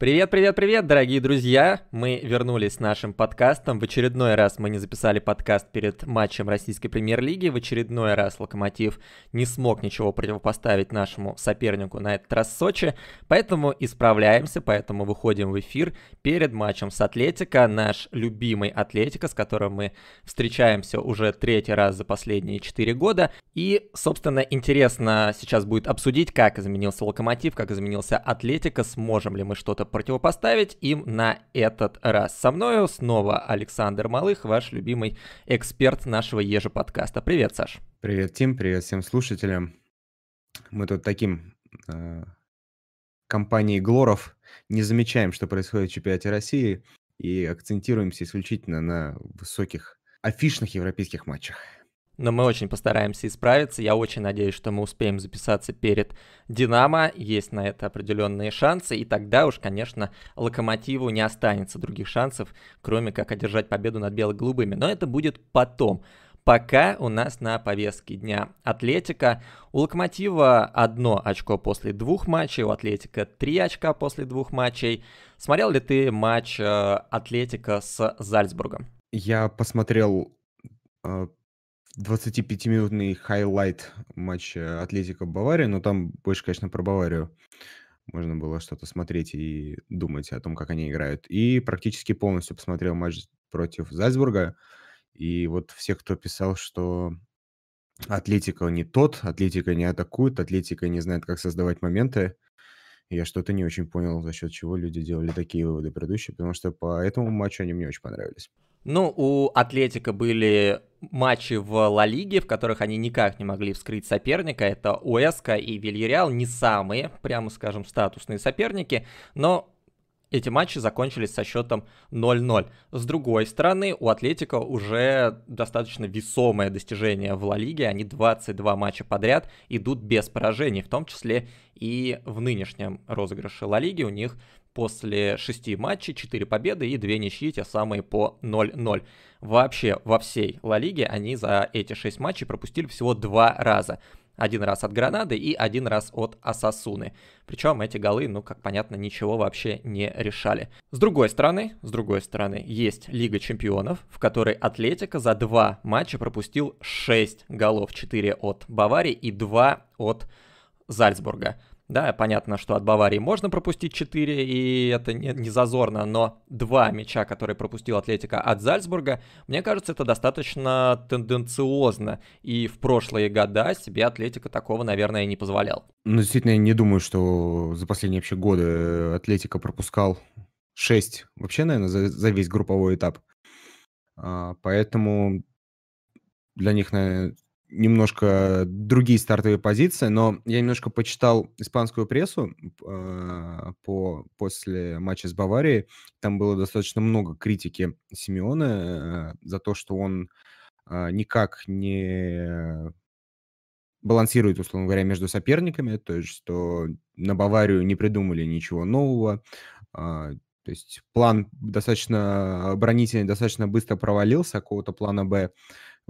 Привет, привет, привет, дорогие друзья! Мы вернулись с нашим подкастом. В очередной раз мы не записали подкаст перед матчем российской премьер-лиги. В очередной раз Локомотив не смог ничего противопоставить нашему сопернику на этот раз Сочи. Поэтому исправляемся, поэтому выходим в эфир перед матчем с Атлетико, Наш любимый Атлетико, с которым мы встречаемся уже третий раз за последние четыре года. И, собственно, интересно сейчас будет обсудить, как изменился Локомотив, как изменился Атлетико, сможем ли мы что-то противопоставить им на этот раз. Со мною снова Александр Малых, ваш любимый эксперт нашего ежеподкаста. Привет, Саш. Привет, Тим, привет всем слушателям. Мы тут таким э, компанией Глоров не замечаем, что происходит в чемпионате России и акцентируемся исключительно на высоких афишных европейских матчах. Но мы очень постараемся исправиться. Я очень надеюсь, что мы успеем записаться перед Динамо. Есть на это определенные шансы. И тогда уж, конечно, Локомотиву не останется других шансов, кроме как одержать победу над белоголубыми. Но это будет потом. Пока у нас на повестке дня Атлетика. У Локомотива одно очко после двух матчей, у Атлетика три очка после двух матчей. Смотрел ли ты матч э, Атлетика с Зальцбургом? Я посмотрел э, 25-минутный хайлайт матча э, Атлетика Бавария, но там больше, конечно, про Баварию можно было что-то смотреть и думать о том, как они играют. И практически полностью посмотрел матч против Зальцбурга. И вот все, кто писал, что Атлетика не тот, Атлетика не атакует, Атлетика не знает, как создавать моменты, я что-то не очень понял, за счет чего люди делали такие выводы предыдущие, потому что по этому матчу они мне очень понравились. Ну, у Атлетика были матчи в Ла Лиге, в которых они никак не могли вскрыть соперника. Это Уэска и Вильяреал не самые, прямо скажем, статусные соперники, но эти матчи закончились со счетом 0-0. С другой стороны, у Атлетика уже достаточно весомое достижение в Ла Лиге. Они 22 матча подряд идут без поражений, в том числе и в нынешнем розыгрыше Ла Лиги у них после 6 матчей 4 победы и 2 ничьи, те самые по 0-0. Вообще во всей Ла Лиге они за эти 6 матчей пропустили всего 2 раза. Один раз от Гранады и один раз от Асасуны. Причем эти голы, ну, как понятно, ничего вообще не решали. С другой стороны, с другой стороны, есть Лига Чемпионов, в которой Атлетика за два матча пропустил 6 голов. 4 от Баварии и 2 от Зальцбурга. Да, понятно, что от Баварии можно пропустить 4, и это не, не зазорно, но два мяча, которые пропустил Атлетика от Зальцбурга, мне кажется, это достаточно тенденциозно. И в прошлые года себе Атлетика такого, наверное, не позволял. Ну, действительно, я не думаю, что за последние вообще годы Атлетика пропускал 6 вообще, наверное, за, за весь групповой этап. А, поэтому для них, наверное, немножко другие стартовые позиции, но я немножко почитал испанскую прессу э, по, после матча с Баварией. Там было достаточно много критики Симеона э, за то, что он э, никак не балансирует, условно говоря, между соперниками, то есть что на Баварию не придумали ничего нового, э, то есть план достаточно оборонительный, достаточно быстро провалился, какого-то плана «Б»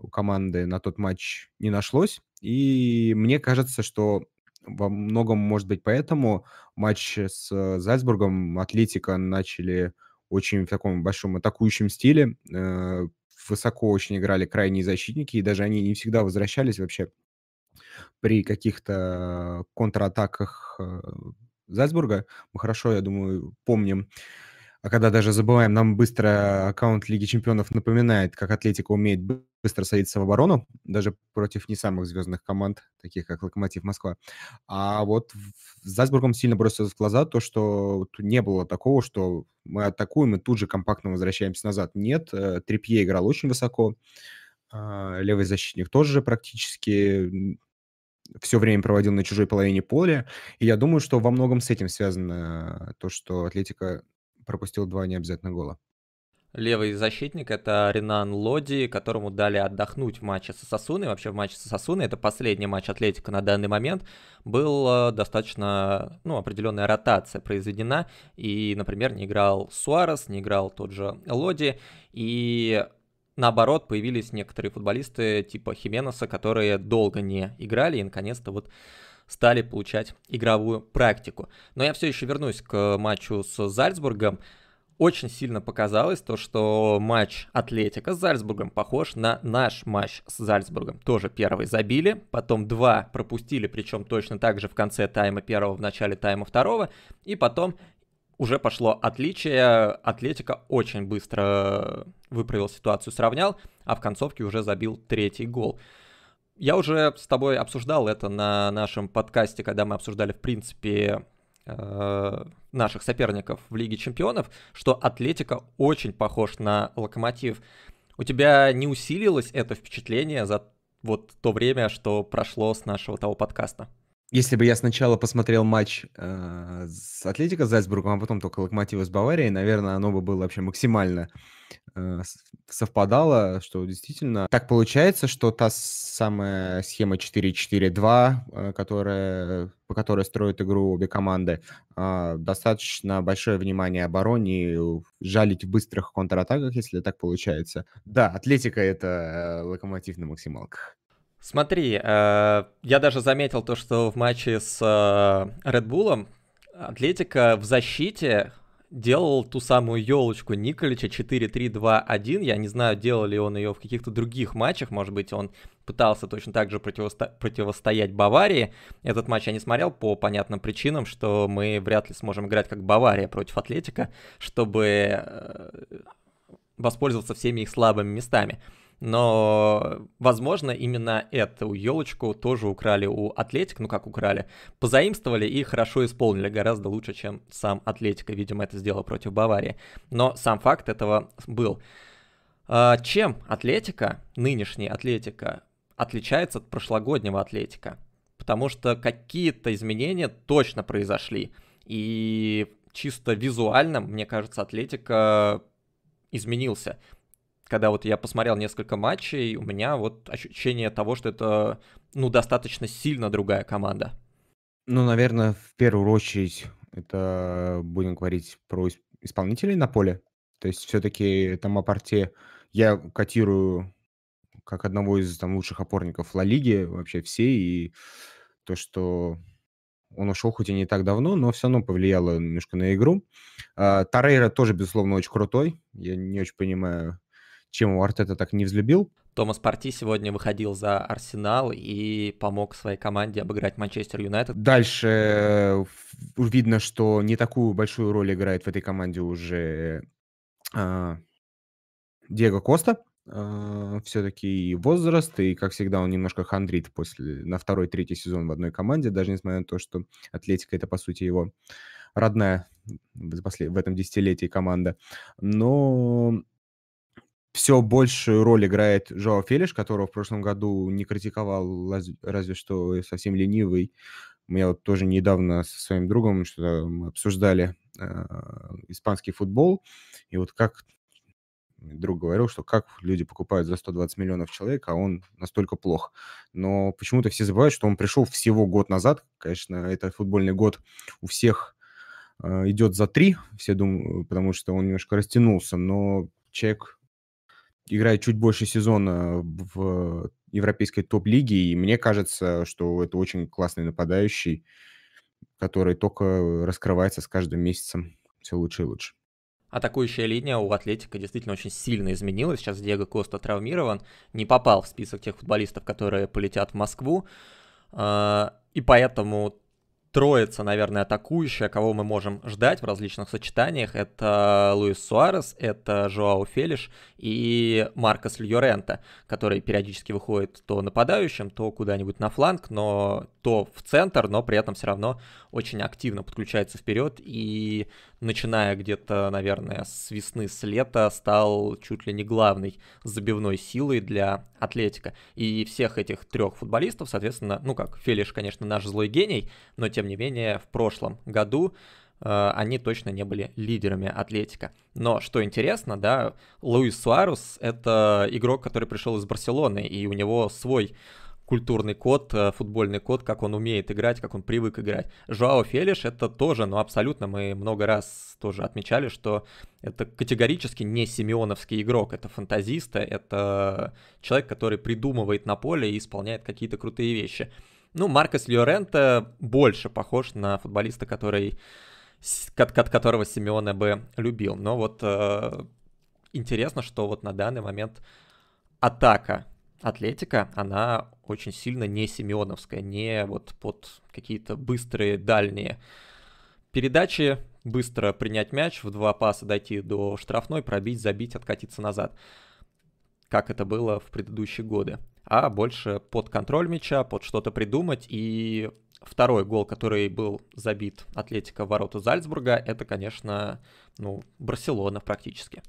у команды на тот матч не нашлось. И мне кажется, что во многом, может быть, поэтому матч с э, Зальцбургом Атлетика начали очень в таком большом атакующем стиле. Э, высоко очень играли крайние защитники, и даже они не всегда возвращались вообще при каких-то э, контратаках Зальцбурга. Мы хорошо, я думаю, помним а когда даже забываем, нам быстро аккаунт Лиги Чемпионов напоминает, как Атлетика умеет быстро садиться в оборону, даже против не самых звездных команд, таких как Локомотив Москва. А вот с Зальцбургом сильно бросилось в глаза то, что не было такого, что мы атакуем и тут же компактно возвращаемся назад. Нет, э, Трипье играл очень высоко, а, левый защитник тоже практически все время проводил на чужой половине поля. И я думаю, что во многом с этим связано то, что Атлетика пропустил два необязательных гола. Левый защитник — это Ренан Лоди, которому дали отдохнуть в матче со Сосуной. Вообще в матче со Сосуной, это последний матч Атлетика на данный момент, был достаточно, ну, определенная ротация произведена. И, например, не играл Суарес, не играл тот же Лоди. И наоборот, появились некоторые футболисты типа Хименеса, которые долго не играли и, наконец-то, вот стали получать игровую практику. Но я все еще вернусь к матчу с Зальцбургом. Очень сильно показалось то, что матч Атлетика с Зальцбургом похож на наш матч с Зальцбургом. Тоже первый забили, потом два пропустили, причем точно так же в конце тайма первого, в начале тайма второго, и потом уже пошло отличие. Атлетика очень быстро выправил ситуацию, сравнял, а в концовке уже забил третий гол. Я уже с тобой обсуждал это на нашем подкасте, когда мы обсуждали, в принципе, э, наших соперников в Лиге Чемпионов, что Атлетика очень похож на Локомотив. У тебя не усилилось это впечатление за вот то время, что прошло с нашего того подкаста? если бы я сначала посмотрел матч э, с Атлетико Зальцбургом, а потом только Локомотива с Баварией, наверное, оно бы было вообще максимально э, совпадало, что действительно так получается, что та самая схема 4-4-2, э, которая, по которой строят игру обе команды, э, достаточно большое внимание обороне, жалить в быстрых контратаках, если так получается. Да, Атлетика — это э, Локомотив на максималках. Смотри, э, я даже заметил то, что в матче с Редбулом э, Bull Атлетика в защите делал ту самую елочку Николича 4-3-2-1. Я не знаю, делал ли он ее в каких-то других матчах. Может быть, он пытался точно так же противосто... противостоять Баварии. Этот матч я не смотрел по понятным причинам, что мы вряд ли сможем играть как Бавария против Атлетика, чтобы э, воспользоваться всеми их слабыми местами но, возможно, именно эту елочку тоже украли у Атлетик, ну как украли, позаимствовали и хорошо исполнили, гораздо лучше, чем сам Атлетика, видимо, это сделал против Баварии. Но сам факт этого был. А, чем Атлетика, нынешняя Атлетика, отличается от прошлогоднего Атлетика? Потому что какие-то изменения точно произошли. И чисто визуально, мне кажется, Атлетика изменился когда вот я посмотрел несколько матчей, у меня вот ощущение того, что это, ну, достаточно сильно другая команда. Ну, наверное, в первую очередь это будем говорить про исполнителей на поле. То есть все-таки там Апарте я котирую как одного из там лучших опорников Ла Лиги вообще все, и то, что он ушел хоть и не так давно, но все равно повлияло немножко на игру. А, Тарейра тоже, безусловно, очень крутой. Я не очень понимаю, чем его Артета так не взлюбил. Томас Парти сегодня выходил за Арсенал и помог своей команде обыграть Манчестер Юнайтед. Дальше э, видно, что не такую большую роль играет в этой команде уже а, Диего Коста. Uh, а, все-таки и возраст, и, как всегда, он немножко хандрит после, на второй-третий сезон в одной команде, даже несмотря на то, что Атлетика — это, по сути, его родная в этом десятилетии команда. Но все большую роль играет Жоао Фелиш, которого в прошлом году не критиковал, разве что совсем ленивый. Я вот тоже недавно со своим другом что обсуждали э, испанский футбол, и вот как друг говорил, что как люди покупают за 120 миллионов человек, а он настолько плох. Но почему-то все забывают, что он пришел всего год назад. Конечно, это футбольный год у всех э, идет за три, все думают, потому что он немножко растянулся, но человек играет чуть больше сезона в европейской топ-лиге, и мне кажется, что это очень классный нападающий, который только раскрывается с каждым месяцем все лучше и лучше. Атакующая линия у Атлетика действительно очень сильно изменилась. Сейчас Диего Коста травмирован, не попал в список тех футболистов, которые полетят в Москву. А, и поэтому троица, наверное, атакующая, кого мы можем ждать в различных сочетаниях, это Луис Суарес, это Жоао Фелиш и Маркос Льорента, который периодически выходит то нападающим, то куда-нибудь на фланг, но то в центр, но при этом все равно очень активно подключается вперед и начиная где-то, наверное, с весны, с лета, стал чуть ли не главной забивной силой для Атлетика. И всех этих трех футболистов, соответственно, ну как, Фелиш, конечно, наш злой гений, но тем не менее в прошлом году э, они точно не были лидерами Атлетика. Но что интересно, да, Луис Суарус — это игрок, который пришел из Барселоны, и у него свой культурный код, э, футбольный код, как он умеет играть, как он привык играть. Жуао Фелиш это тоже, ну абсолютно, мы много раз тоже отмечали, что это категорически не Симеоновский игрок, это фантазиста, это человек, который придумывает на поле и исполняет какие-то крутые вещи. Ну, Маркос Лиорента больше похож на футболиста, который от, от которого Симеона бы любил. Но вот э, интересно, что вот на данный момент атака атлетика, она очень сильно не семеновская, не вот под какие-то быстрые дальние передачи, быстро принять мяч, в два паса дойти до штрафной, пробить, забить, откатиться назад, как это было в предыдущие годы. А больше под контроль мяча, под что-то придумать. И второй гол, который был забит Атлетика в ворота Зальцбурга, это, конечно, ну, Барселона практически.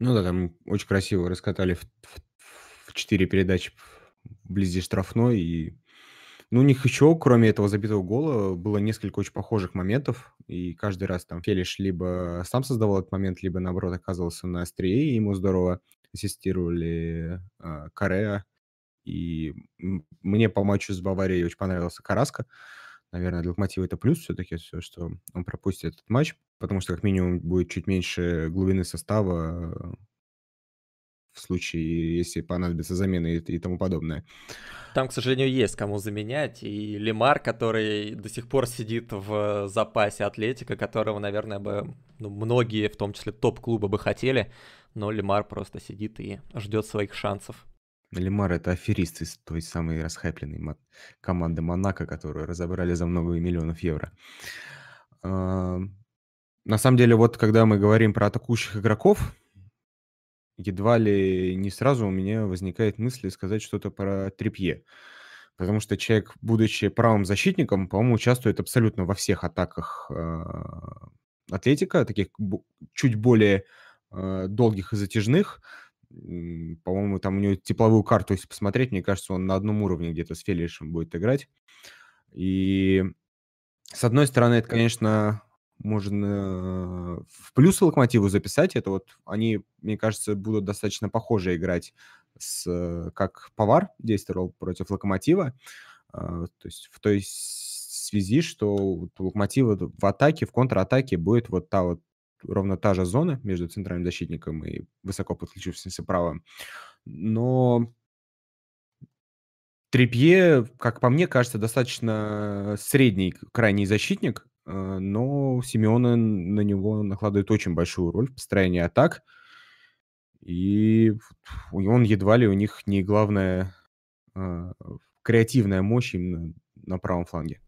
Ну да, там очень красиво раскатали в, четыре передачи вблизи штрафной. И, ну, у них еще, кроме этого забитого гола, было несколько очень похожих моментов. И каждый раз там Фелиш либо сам создавал этот момент, либо, наоборот, оказывался на острие, и ему здорово ассистировали э, а, Корея. И мне по матчу с Баварией очень понравился Караска. Наверное, для Локомотива это плюс все-таки, все, что он пропустит этот матч, потому что как минимум будет чуть меньше глубины состава, в случае, если понадобится замена и, и тому подобное. Там, к сожалению, есть кому заменять. И Лемар, который до сих пор сидит в запасе Атлетика, которого, наверное, бы ну, многие, в том числе топ-клубы, бы хотели. Но Лемар просто сидит и ждет своих шансов. Лемар — это аферист из той самой расхайпленной команды Монако, которую разобрали за много миллионов евро. На самом деле, вот когда мы говорим про атакующих игроков, едва ли не сразу у меня возникает мысль сказать что-то про Трипье. Потому что человек, будучи правым защитником, по-моему, участвует абсолютно во всех атаках а, Атлетика, таких чуть более а, долгих и затяжных. По-моему, там у него тепловую карту, если посмотреть, мне кажется, он на одном уровне где-то с Фелишем будет играть. И с одной стороны, это, конечно, можно э, в плюс Локомотиву записать. Это вот они, мне кажется, будут достаточно похоже играть, с, э, как Повар действовал против Локомотива. А, то есть в той связи, что у Локомотива в атаке, в контратаке будет вот та вот ровно та же зона между центральным защитником и высоко подключившимся правым. Но Трипье, как по мне, кажется, достаточно э, средний крайний защитник, Э, но Симеона на него накладывает очень большую роль в построении атак. И он едва ли у них не главная э, креативная мощь именно на правом фланге.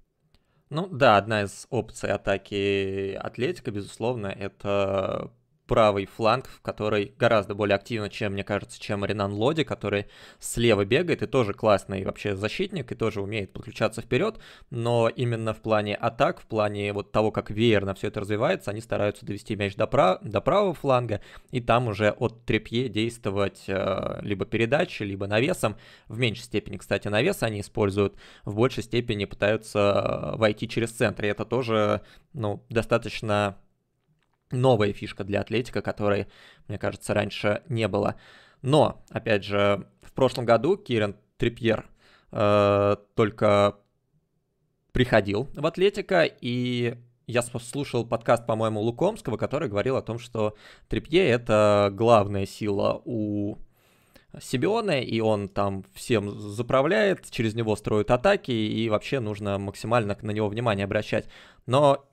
Ну да, одна из опций атаки Атлетика, безусловно, это правый фланг, в который гораздо более активно, чем, мне кажется, чем Ренан Лоди, который слева бегает и тоже классный вообще защитник, и тоже умеет подключаться вперед, но именно в плане атак, в плане вот того, как веерно все это развивается, они стараются довести мяч до, прав... до правого фланга, и там уже от трепье действовать э, либо передачи, либо навесом. В меньшей степени, кстати, навес они используют, в большей степени пытаются э, войти через центр, и это тоже, ну, достаточно новая фишка для Атлетика, которой, мне кажется, раньше не было. Но, опять же, в прошлом году Кирен Трипьер э, только приходил в Атлетика, и я слушал подкаст, по-моему, Лукомского, который говорил о том, что Трипье — это главная сила у Сибиона, и он там всем заправляет, через него строят атаки, и вообще нужно максимально на него внимание обращать. Но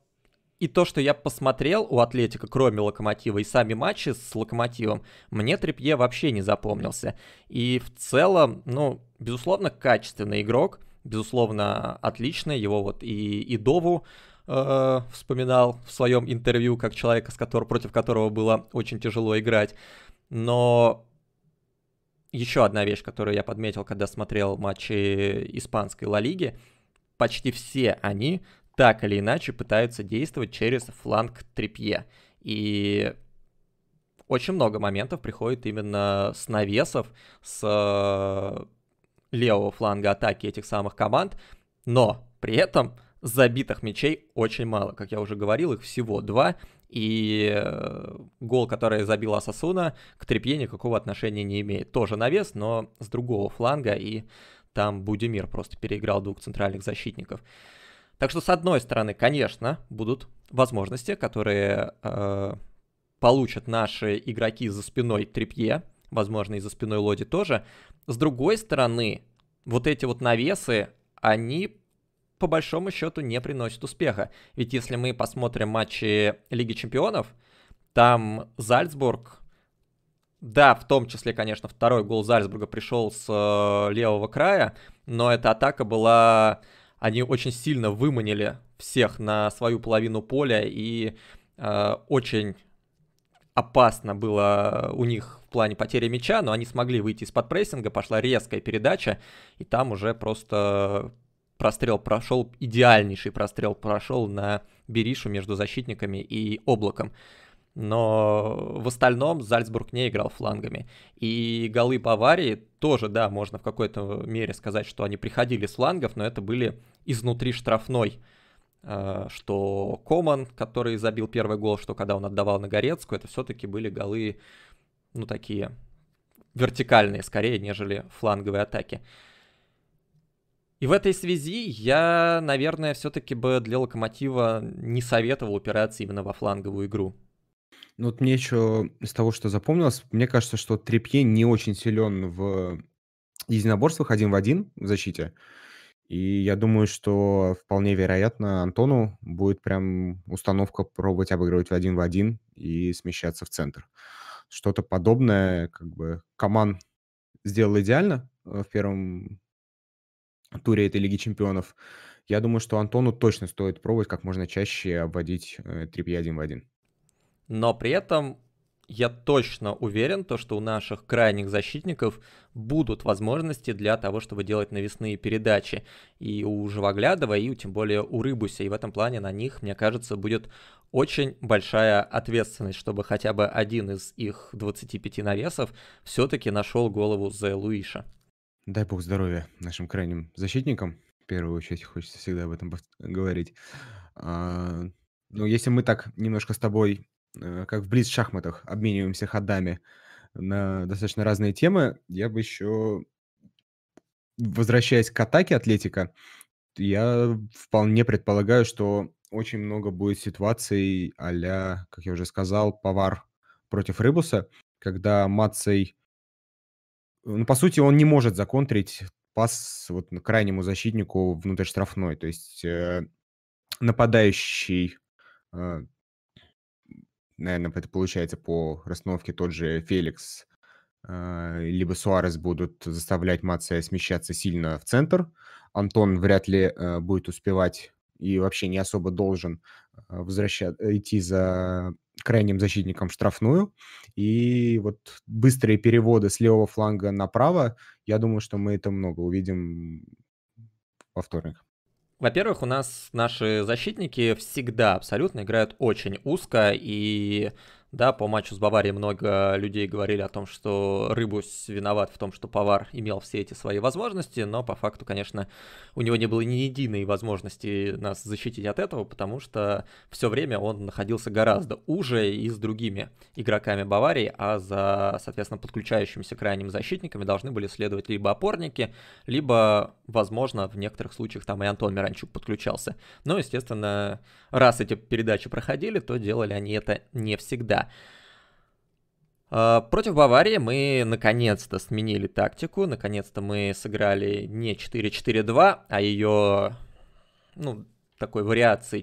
и то, что я посмотрел у Атлетика, кроме Локомотива, и сами матчи с Локомотивом, мне Трипье вообще не запомнился. И в целом, ну, безусловно, качественный игрок, безусловно, отличный. Его вот и, и Дову э, вспоминал в своем интервью как человека, с которого, против которого было очень тяжело играть. Но еще одна вещь, которую я подметил, когда смотрел матчи испанской Ла Лиги, почти все они так или иначе пытаются действовать через фланг Трипье. И очень много моментов приходит именно с навесов, с э, левого фланга атаки этих самых команд, но при этом забитых мячей очень мало. Как я уже говорил, их всего два, и э, гол, который забил Асасуна, к Трепье никакого отношения не имеет. Тоже навес, но с другого фланга, и там Будимир просто переиграл двух центральных защитников. Так что, с одной стороны, конечно, будут возможности, которые э, получат наши игроки за спиной Трипье, возможно, и за спиной Лоди тоже. С другой стороны, вот эти вот навесы, они по большому счету не приносят успеха. Ведь если мы посмотрим матчи Лиги Чемпионов, там Зальцбург, да, в том числе, конечно, второй гол Зальцбурга пришел с э, левого края, но эта атака была они очень сильно выманили всех на свою половину поля, и э, очень опасно было у них в плане потери мяча, но они смогли выйти из-под прессинга, пошла резкая передача, и там уже просто прострел прошел, идеальнейший прострел прошел на Беришу между защитниками и облаком. Но в остальном Зальцбург не играл флангами. И голы Баварии тоже, да, можно в какой-то мере сказать, что они приходили с флангов, но это были изнутри штрафной, э, что Коман, который забил первый гол, что когда он отдавал на Горецкую, это все-таки были голы, ну, такие вертикальные скорее, нежели фланговые атаки. И в этой связи я, наверное, все-таки бы для Локомотива не советовал упираться именно во фланговую игру. Ну вот мне еще из того, что запомнилось, мне кажется, что Трепье не очень силен в единоборствах один в один в защите. И я думаю, что вполне вероятно Антону будет прям установка пробовать обыгрывать в один в один и смещаться в центр. Что-то подобное, как бы, Коман сделал идеально э, в первом туре этой Лиги Чемпионов. Я думаю, что Антону точно стоит пробовать как можно чаще обводить 3 э, 1 в 1. Но при этом я точно уверен, то, что у наших крайних защитников будут возможности для того, чтобы делать навесные передачи. И у Живоглядова, и тем более у Рыбуся. И в этом плане на них, мне кажется, будет очень большая ответственность, чтобы хотя бы один из их 25 навесов все-таки нашел голову за Луиша. Дай бог здоровья нашим крайним защитникам. В первую очередь хочется всегда об этом говорить. А, ну, если мы так немножко с тобой Э, как в близ шахматах, обмениваемся ходами на достаточно разные темы. Я бы еще, возвращаясь к атаке Атлетика, я вполне предполагаю, что очень много будет ситуаций а как я уже сказал, Повар против Рыбуса, когда Мацей... Ну, по сути, он не может законтрить пас вот на крайнему защитнику внутрь штрафной. То есть э, нападающий э, наверное, это получается по расстановке тот же Феликс, а, либо Суарес будут заставлять Маца смещаться сильно в центр. Антон вряд ли э, будет успевать и вообще не особо должен э, возвращать, э, идти за крайним защитником штрафную. И вот быстрые переводы с левого фланга направо, я думаю, что мы это много увидим во вторник. Во-первых, у нас наши защитники всегда абсолютно играют очень узко, и да, по матчу с Баварией много людей говорили о том, что Рыбус виноват в том, что Повар имел все эти свои возможности, но по факту, конечно, у него не было ни единой возможности нас защитить от этого, потому что все время он находился гораздо уже и с другими игроками Баварии, а за, соответственно, подключающимися крайним защитниками должны были следовать либо опорники, либо, возможно, в некоторых случаях там и Антон Миранчук подключался. Но, естественно, раз эти передачи проходили, то делали они это не всегда. А, против Баварии мы наконец-то сменили тактику, наконец-то мы сыграли не 4-4-2, а ее, ну, такой вариации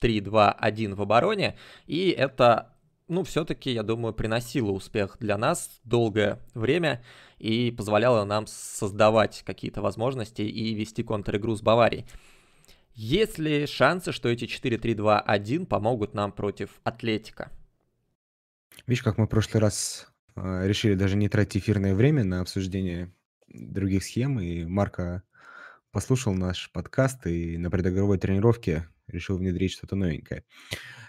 4-3-2-1 в обороне, и это ну, все-таки, я думаю, приносило успех для нас долгое время и позволяло нам создавать какие-то возможности и вести контр-игру с Баварией. Есть ли шансы, что эти 4-3-2-1 помогут нам против Атлетика? Видишь, как мы в прошлый раз э, решили даже не тратить эфирное время на обсуждение других схем, и Марко послушал наш подкаст и на предоговоровой тренировке решил внедрить что-то новенькое.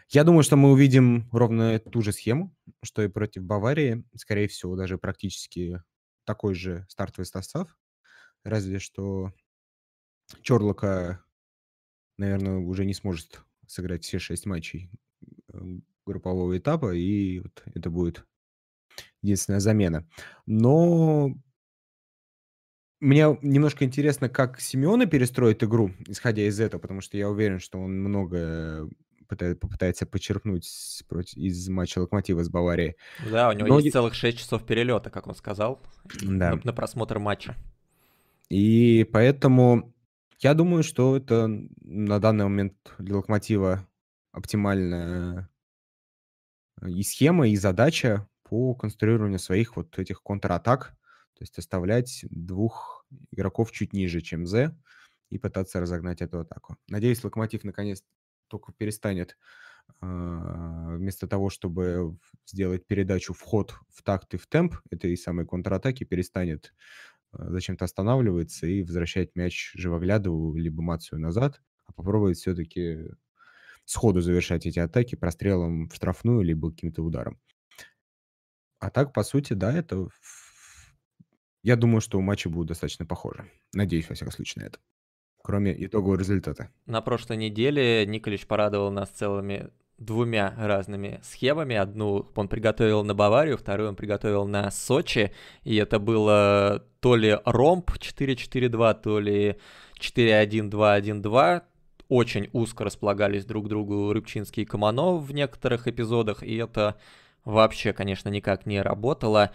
Я думаю, что мы увидим ровно ту же схему, что и против Баварии. Скорее всего, даже практически такой же стартовый состав. Разве что Черлока, наверное, уже не сможет сыграть все шесть матчей группового этапа, и вот это будет единственная замена. Но мне немножко интересно, как Семена перестроит игру, исходя из этого, потому что я уверен, что он много попытается почерпнуть из матча Локомотива с Баварией. Да, у него Но... есть целых 6 часов перелета, как он сказал, да. на, на просмотр матча. И поэтому я думаю, что это на данный момент для Локомотива оптимальная Э, и схема, и задача по конструированию своих вот этих контратак, то есть оставлять двух игроков чуть ниже, чем З, и пытаться разогнать эту атаку. Надеюсь, Локомотив наконец только перестанет а, вместо того, чтобы сделать передачу вход в такт и в темп этой самой контратаки, перестанет а, зачем-то останавливаться и возвращать мяч Живоглядову либо Мацию назад, а попробовать все-таки сходу завершать эти атаки прострелом в штрафную либо каким-то ударом. А так, по сути, да, это... Я думаю, что матчи будут достаточно похожи. Надеюсь, во всяком случае, на это. Кроме итогового результата. На прошлой неделе Николич порадовал нас целыми двумя разными схемами. Одну он приготовил на Баварию, вторую он приготовил на Сочи. И это было то ли ромб 4-4-2, то ли 4-1-2-1-2 очень узко располагались друг к другу Рыбчинский и Команов в некоторых эпизодах, и это вообще, конечно, никак не работало.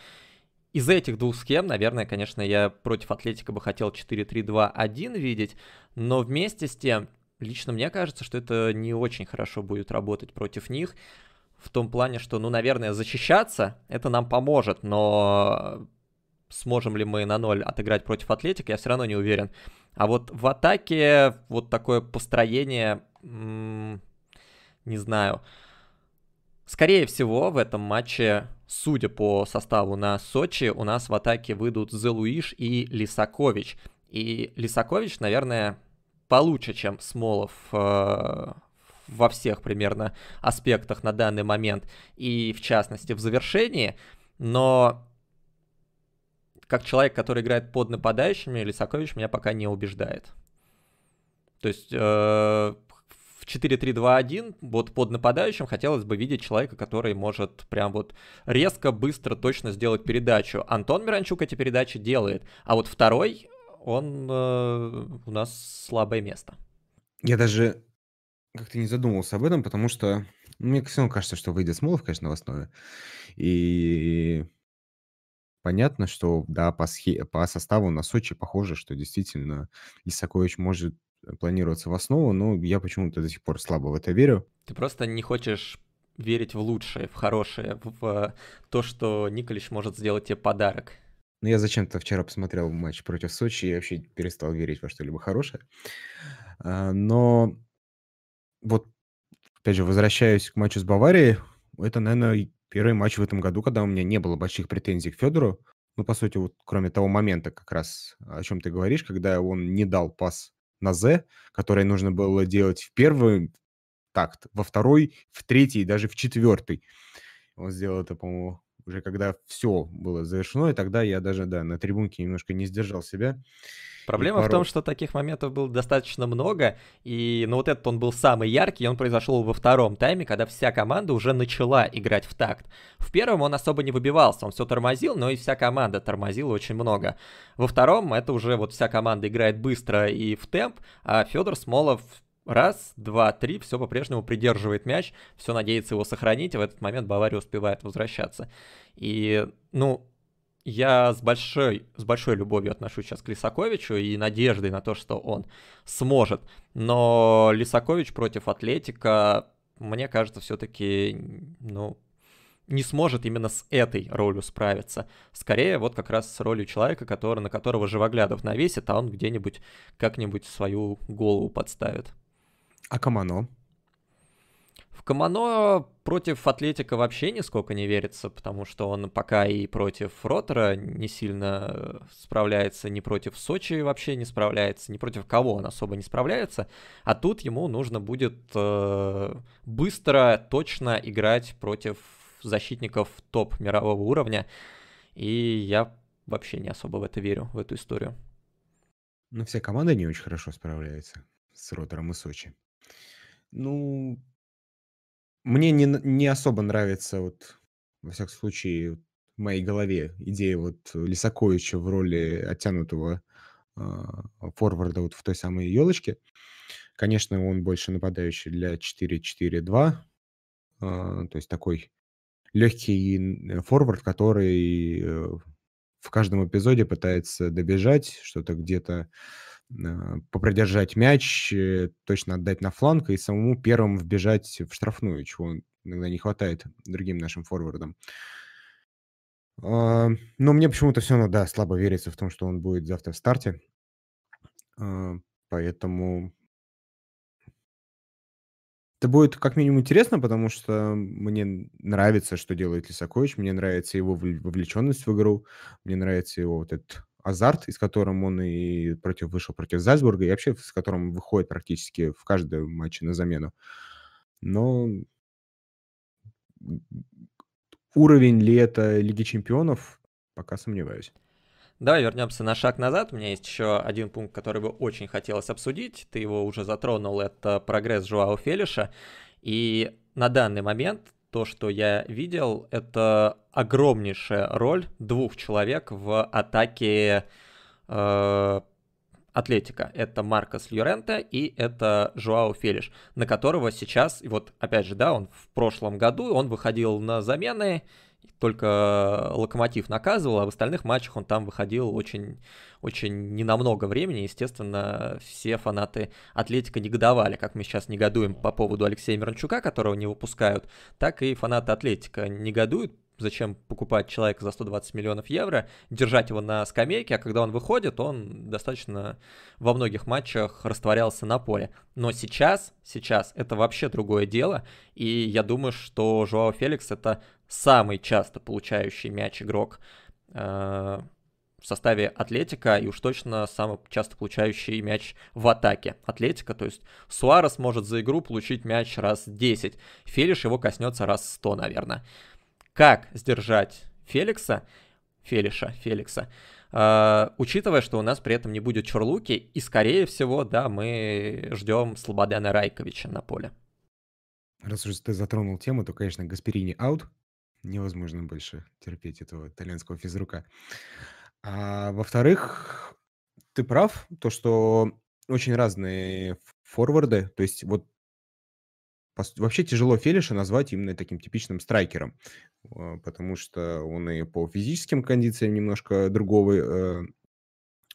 Из этих двух схем, наверное, конечно, я против Атлетика бы хотел 4-3-2-1 видеть, но вместе с тем, лично мне кажется, что это не очень хорошо будет работать против них, в том плане, что, ну, наверное, защищаться это нам поможет, но сможем ли мы на ноль отыграть против Атлетика, я все равно не уверен. А вот в атаке вот такое построение, м- не знаю. Скорее всего, в этом матче, судя по составу на Сочи, у нас в атаке выйдут Зелуиш и Лисакович. И Лисакович, наверное, получше, чем Смолов э, во всех примерно аспектах на данный момент, и в частности в завершении, но как человек, который играет под нападающими, Лисакович меня пока не убеждает. То есть э, в 4-3-2-1 вот под нападающим хотелось бы видеть человека, который может прям вот резко, быстро, точно сделать передачу. Антон Миранчук эти передачи делает, а вот второй, он э, у нас слабое место. Я даже как-то не задумывался об этом, потому что ну, мне все равно кажется, что выйдет Смолов, конечно, в основе. И Понятно, что, да, по, схе... по составу на Сочи похоже, что действительно Исакович может э, планироваться в основу, но я почему-то до сих пор слабо в это верю. Ты просто не хочешь верить в лучшее, в хорошее, в то, что Николич может сделать тебе подарок. Ну, я зачем-то вчера посмотрел матч против Сочи и вообще перестал верить во что-либо хорошее. А, но вот, опять же, возвращаюсь к матчу с Баварией. Это, наверное, Первый матч в этом году, когда у меня не было больших претензий к Федору, ну, по сути, вот кроме того момента как раз, о чем ты говоришь, когда он не дал пас на З, который нужно было делать в первый такт, во второй, в третий, даже в четвертый. Он сделал это, по-моему, уже когда все было завершено, и тогда я даже, да, на трибунке немножко не сдержал себя. Проблема в том, что таких моментов было достаточно много, и ну, вот этот он был самый яркий, и он произошел во втором тайме, когда вся команда уже начала играть в такт. В первом он особо не выбивался, он все тормозил, но и вся команда тормозила очень много. Во втором это уже вот вся команда играет быстро и в темп, а Федор Смолов Раз, два, три, все по-прежнему придерживает мяч, все надеется его сохранить, и в этот момент Бавария успевает возвращаться. И, ну, я с большой, с большой любовью отношусь сейчас к Лисаковичу и надеждой на то, что он сможет. Но Лисакович против Атлетика, мне кажется, все-таки, ну, не сможет именно с этой ролью справиться. Скорее, вот как раз с ролью человека, который, на которого живоглядов навесит, а он где-нибудь как-нибудь свою голову подставит. А Камано? В Камано против Атлетика вообще нисколько не верится, потому что он пока и против Ротора не сильно э, справляется, не против Сочи вообще не справляется, не против кого он особо не справляется. А тут ему нужно будет э, быстро, точно играть против защитников топ мирового уровня. И я вообще не особо в это верю, в эту историю. Но вся команда не очень хорошо справляется с Ротором и Сочи. Ну, мне не, не особо нравится, вот, во всяком случае, в моей голове идея вот Лисаковича в роли оттянутого э, форварда вот в той самой елочке. Конечно, он больше нападающий для 4-4-2, э, а, то есть такой легкий э, форвард, который э, в каждом эпизоде пытается добежать, что-то где-то а, попродержать мяч, э, точно отдать на фланг и самому первым вбежать в штрафную, чего иногда не хватает другим нашим форвардам. А, но мне почему-то все равно, да, слабо верится в том, что он будет завтра в старте. А, поэтому это будет как минимум интересно, потому что мне нравится, что делает Лисакович, мне нравится его вовлеченность в игру, мне нравится его вот этот азарт, из которым он и против вышел против Зальцбурга, и вообще с которым выходит практически в каждом матче на замену. Но уровень ли это Лиги Чемпионов, пока сомневаюсь. Давай вернемся на шаг назад. У меня есть еще один пункт, который бы очень хотелось обсудить. Ты его уже затронул, это прогресс Жуао Фелиша. И на данный момент то, что я видел, это огромнейшая роль двух человек в атаке э, Атлетика. Это Маркос Льоренте и это Жуао Фелиш, на которого сейчас, вот опять же, да, он в прошлом году, он выходил на замены, только э, Локомотив наказывал, а в остальных матчах он там выходил очень, очень ненамного времени. Естественно, все фанаты Атлетика негодовали, как мы сейчас негодуем по поводу Алексея Миранчука, которого не выпускают, так и фанаты Атлетика негодуют зачем покупать человека за 120 миллионов евро, держать его на скамейке, а когда он выходит, он достаточно во многих матчах растворялся на поле. Но сейчас, сейчас это вообще другое дело, и я думаю, что Жуао Феликс это самый часто получающий мяч игрок э, в составе Атлетика и уж точно самый часто получающий мяч в атаке Атлетика. То есть Суарес может за игру получить мяч раз 10, Фелиш его коснется раз 100, наверное как сдержать Феликса, Фелиша, Феликса, э, учитывая, что у нас при этом не будет Чурлуки, и, скорее всего, да, мы ждем Слободана Райковича на поле. Раз уже ты затронул тему, то, конечно, Гасперини аут. Невозможно больше терпеть этого итальянского физрука. А, во-вторых, ты прав, то, что очень разные форварды, то есть вот Вообще тяжело Фелиша назвать именно таким типичным страйкером, а, потому что он и по физическим кондициям немножко другого э,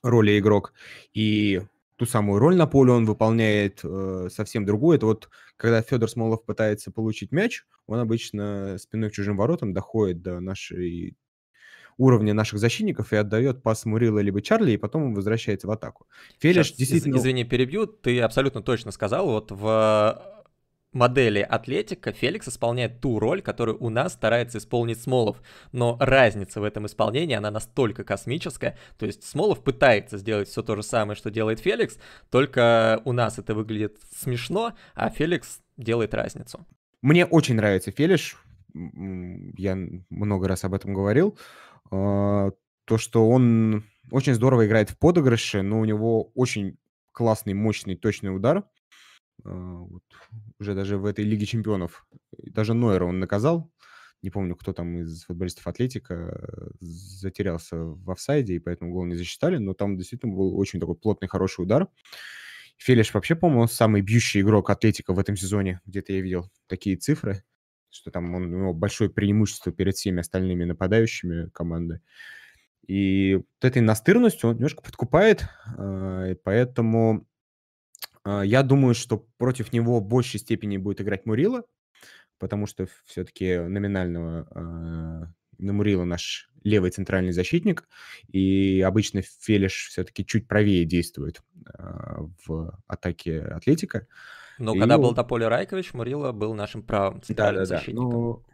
роли игрок, и ту самую роль на поле он выполняет э, совсем другую. Это вот когда Федор Смолов пытается получить мяч, он обычно спиной к чужим воротам доходит до нашей уровня наших защитников и отдает пас Мурила либо Чарли, и потом возвращается в атаку. Фелиш Сейчас, действительно... Извини, перебью, ты абсолютно точно сказал, вот в модели атлетика Феликс исполняет ту роль, которую у нас старается исполнить Смолов. Но разница в этом исполнении, она настолько космическая. То есть Смолов пытается сделать все то же самое, что делает Феликс, только у нас это выглядит смешно, а Феликс делает разницу. Мне очень нравится Фелиш. Я много раз об этом говорил. А, то, что он очень здорово играет в подыгрыше, но у него очень классный, мощный, точный удар. А, вот, уже даже в этой Лиге чемпионов. Э, даже Нойера он наказал. Не помню, кто там из футболистов Атлетика э, затерялся в офсайде, и поэтому гол не засчитали, но там действительно был очень такой плотный, хороший удар. Фелиш вообще, по-моему, самый бьющий игрок Атлетика в этом сезоне. Где-то я видел такие цифры, что там он, у него большое преимущество перед всеми остальными нападающими команды. И вот этой настырностью он немножко подкупает, а, поэтому а, я думаю, что против него в большей степени будет играть Мурила, потому что все-таки номинального а, на Мурила наш левый центральный защитник, и обычно Фелиш все-таки чуть правее действует а, в атаке Атлетика. Но и когда он... был Тополя Райкович, Мурила был нашим правым центральным да, да, защитником. Да, ну,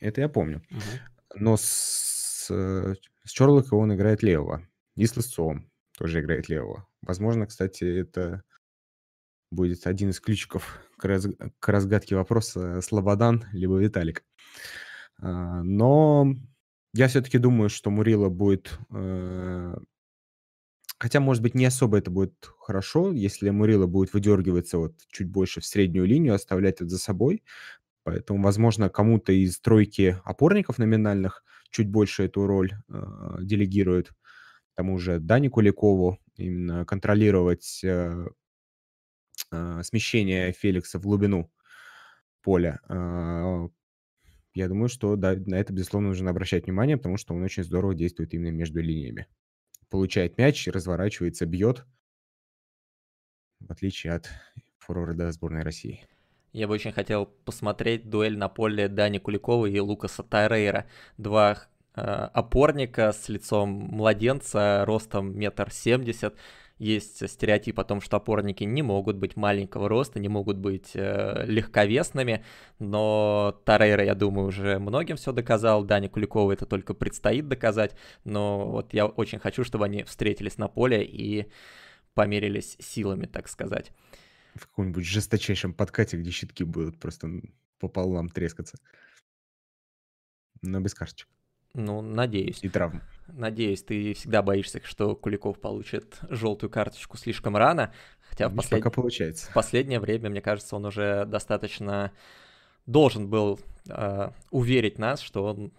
это я помню. Угу. Но с, э, с Чорлока он играет левого, и с Лысцовым тоже играет левого. Возможно, кстати, это будет один из ключиков к, раз... к разгадке вопроса Слободан либо Виталик. А, но я все-таки думаю, что Мурила будет... Э, хотя, может быть, не особо это будет хорошо, если Мурила будет выдергиваться вот чуть больше в среднюю линию, оставлять это за собой. Поэтому, возможно, кому-то из тройки опорников номинальных чуть больше эту роль э, делегирует тому же Дани Куликову, именно контролировать э, а, смещение Феликса в глубину поля, а, я думаю, что да, на это, безусловно, нужно обращать внимание, потому что он очень здорово действует именно между линиями. Получает мяч, разворачивается, бьет, в отличие от форварда сборной России. Я бы очень хотел посмотреть дуэль на поле Дани Куликова и Лукаса Тайрейра. Два э, опорника с лицом младенца, ростом метр семьдесят. Есть стереотип о том, что опорники не могут быть маленького роста, не могут быть э, легковесными, но Тарейра, я думаю, уже многим все доказал, Дане Куликову это только предстоит доказать, но вот я очень хочу, чтобы они встретились на поле и померились силами, так сказать. В каком-нибудь жесточайшем подкате, где щитки будут просто пополам трескаться. Но без карточек. Ну, надеюсь. И травм. Надеюсь, ты всегда боишься, что Куликов получит желтую карточку слишком рано. Хотя в, послед... получается. в последнее время, мне кажется, он уже достаточно должен был э, уверить нас, что он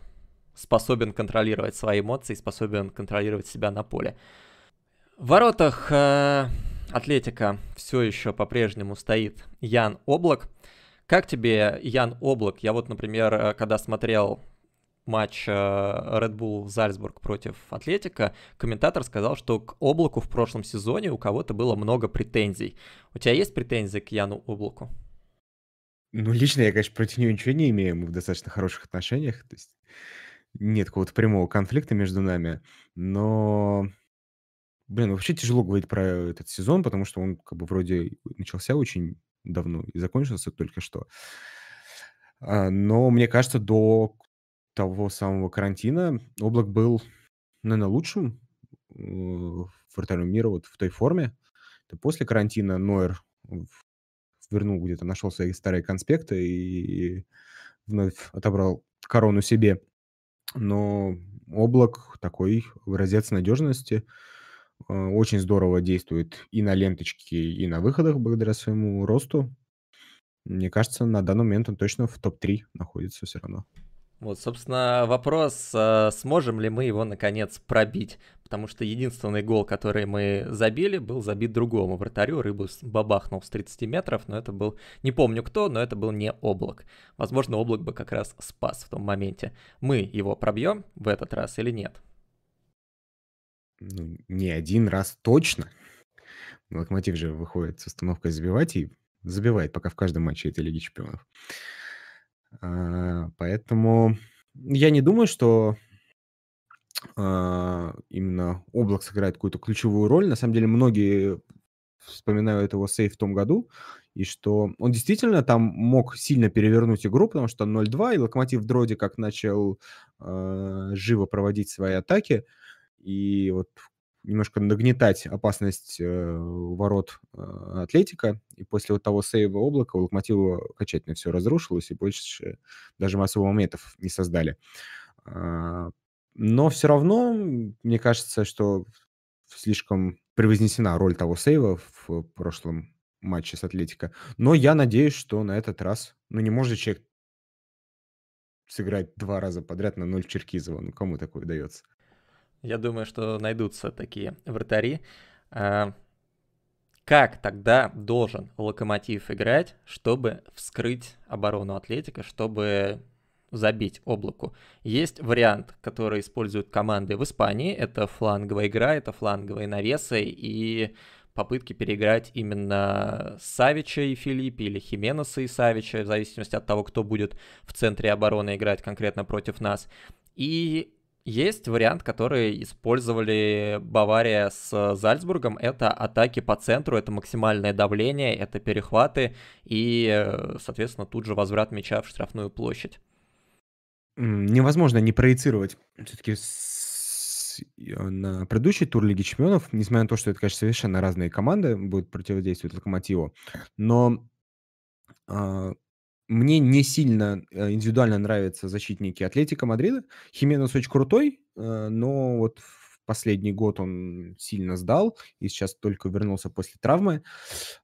способен контролировать свои эмоции, способен контролировать себя на поле. В воротах э, Атлетика все еще по-прежнему стоит Ян Облак. Как тебе Ян Облак? Я вот, например, э, когда смотрел матч э, Red Bull Зальцбург против Атлетика, комментатор сказал, что к облаку в прошлом сезоне у кого-то было много претензий. У тебя есть претензии к Яну Облаку? Ну, лично я, конечно, против него ничего не имею. Мы в достаточно хороших отношениях. То есть нет какого-то прямого конфликта между нами. Но, блин, ну, вообще тяжело говорить про этот сезон, потому что он как бы вроде начался очень давно и закончился только что. А, но мне кажется, до того самого карантина Облак был, наверное, лучшим э, вратарем мира вот в той форме. Это после карантина Нойер вернул где-то, нашел свои старые конспекты и вновь отобрал корону себе. Но облак такой образец надежности. Э, очень здорово действует и на ленточке, и на выходах благодаря своему росту. Мне кажется, на данный момент он точно в топ-3 находится все равно. Вот, собственно, вопрос, а, сможем ли мы его, наконец, пробить. Потому что единственный гол, который мы забили, был забит другому вратарю. Рыбу бабахнул с 30 метров, но это был, не помню кто, но это был не облак. Возможно, облак бы как раз спас в том моменте. Мы его пробьем в этот раз или нет? Ну, не один раз точно. Локомотив же выходит с установкой забивать и забивает пока в каждом матче этой Лиги Чемпионов. А, поэтому я не думаю, что а, именно Облак сыграет какую-то ключевую роль. На самом деле многие вспоминают его сейф в том году, и что он действительно там мог сильно перевернуть игру, потому что 0-2, и Локомотив в дроде как начал э, живо проводить свои атаки, и вот немножко нагнетать опасность э, ворот э, Атлетика. И после вот того сейва облака у Локомотива окончательно все разрушилось, и больше даже мы моментов не создали. А, но все равно, мне кажется, что слишком превознесена роль того сейва в прошлом матче с Атлетика. Но я надеюсь, что на этот раз... Ну, не может человек сыграть два раза подряд на ноль Черкизова. Ну, кому такое дается? Я думаю, что найдутся такие вратари. А, как тогда должен Локомотив играть, чтобы вскрыть оборону Атлетика, чтобы забить облаку? Есть вариант, который используют команды в Испании. Это фланговая игра, это фланговые навесы и попытки переиграть именно Савича и Филиппи или Хименеса и Савича, в зависимости от того, кто будет в центре обороны играть конкретно против нас. И есть вариант, который использовали Бавария с э, Зальцбургом. Это атаки по центру, это максимальное давление, это перехваты и, э, соответственно, тут же возврат мяча в штрафную площадь. Невозможно не проецировать все-таки э, на предыдущий тур Лиги Чемпионов, несмотря на то, что это, конечно, совершенно разные команды будут противодействовать Локомотиву, но а, мне не сильно э, индивидуально нравятся защитники Атлетика Мадрида. Хименес очень крутой, э, но вот в последний год он сильно сдал и сейчас только вернулся после травмы.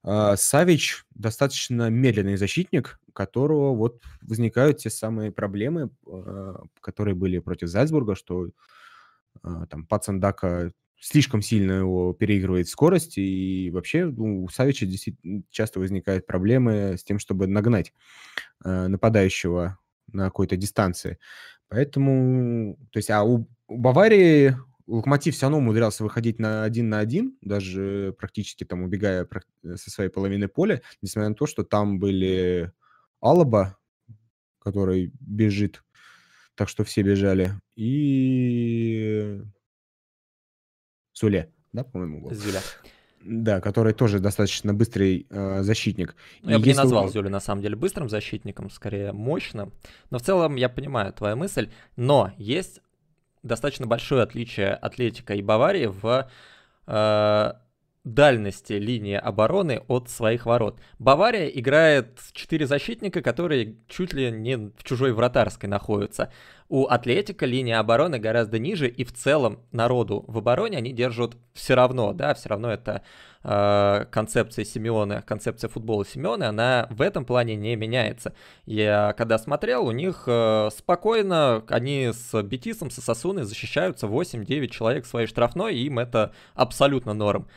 А, Савич достаточно медленный защитник, которого вот возникают те самые проблемы, э, которые были против Зальцбурга, что там Пацандака слишком сильно его переигрывает скорость, и вообще ну, у Савича действительно часто возникают проблемы с тем, чтобы нагнать э, нападающего на какой-то дистанции. Поэтому, то есть, а у, у Баварии Локомотив все равно умудрялся выходить на один на один, даже практически там убегая э, со своей половины поля, несмотря на то, что там были Алаба, который бежит, так что все бежали, и Цуле, да, по-моему, был? Зюля. Да, который тоже достаточно быстрый э, защитник. Ну, я бы не назвал вы... Зюлю на самом деле быстрым защитником, скорее мощным. Но в целом я понимаю твою мысль. Но есть достаточно большое отличие Атлетика и Баварии в э, дальности линии обороны от своих ворот. Бавария играет 4 защитника, которые чуть ли не в чужой вратарской находятся. У Атлетика линия обороны гораздо ниже, и в целом народу в обороне они держат все равно, да, все равно это э, концепция Симеона, концепция футбола Симеона, она в этом плане не меняется. Я когда смотрел, у них э, спокойно, они с Бетисом, со Сосуной защищаются 8-9 человек своей штрафной, и им это абсолютно норм.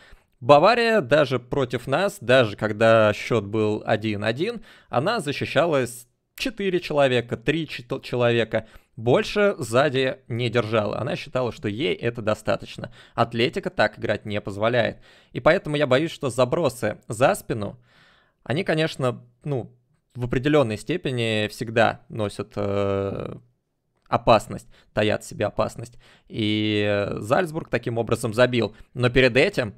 Бавария даже против нас, даже когда счет был 1-1, она защищалась 4 человека, 3 человека. Больше сзади не держала. Она считала, что ей это достаточно. Атлетика так играть не позволяет. И поэтому я боюсь, что забросы за спину, они, конечно, ну, в определенной степени всегда носят э, опасность, таят в себе опасность. И э, Зальцбург таким образом забил. Но перед этим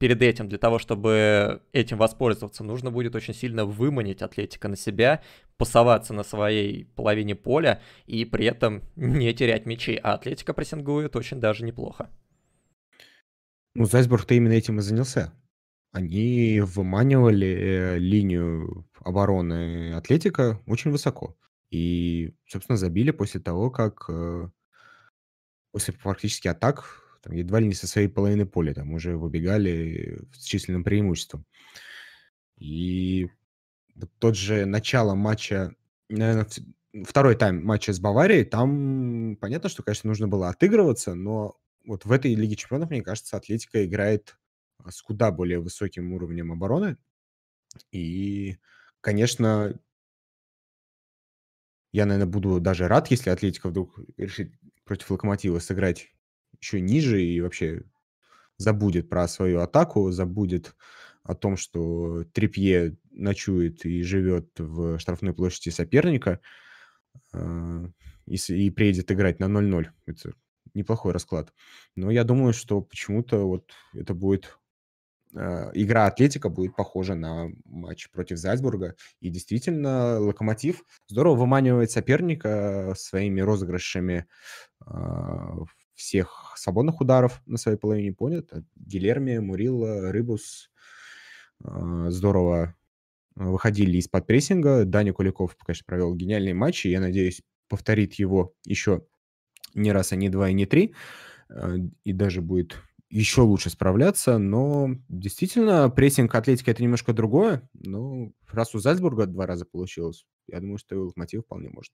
перед этим, для того, чтобы этим воспользоваться, нужно будет очень сильно выманить Атлетика на себя, пасоваться на своей половине поля и при этом не терять мячей А Атлетика прессингует очень даже неплохо. Ну, Зальцбург-то именно этим и занялся. Они выманивали э, линию обороны Атлетика очень высоко. И, собственно, забили после того, как э, после практически атак там, едва ли не со своей половины поля, там уже выбегали с численным преимуществом. И вот тот же начало матча, наверное, второй тайм матча с Баварией, там понятно, что, конечно, нужно было отыгрываться, но вот в этой Лиге Чемпионов, мне кажется, Атлетика играет а, с куда более высоким уровнем обороны. И, конечно, я, наверное, буду даже рад, если Атлетика вдруг решит против Локомотива сыграть еще ниже и вообще забудет про свою атаку, забудет о том, что Трипье ночует и живет в штрафной площади соперника а, и, приедет играть на 0-0. Это неплохой расклад. Но я думаю, что почему-то вот это будет... А, игра Атлетика будет похожа на матч против Зальцбурга. И действительно, Локомотив здорово выманивает соперника своими розыгрышами в а, всех свободных ударов на своей половине понят. Э, Гилерми, Мурила, Рыбус э, здорово э, выходили из-под прессинга. Даня Куликов, конечно, провел гениальные матчи. Я надеюсь, повторит его еще не раз, а не два, и не три. И даже будет еще лучше справляться, но действительно прессинг Атлетика это немножко другое, но раз у Зальцбурга два раза получилось, я думаю, что его Локомотив вполне может.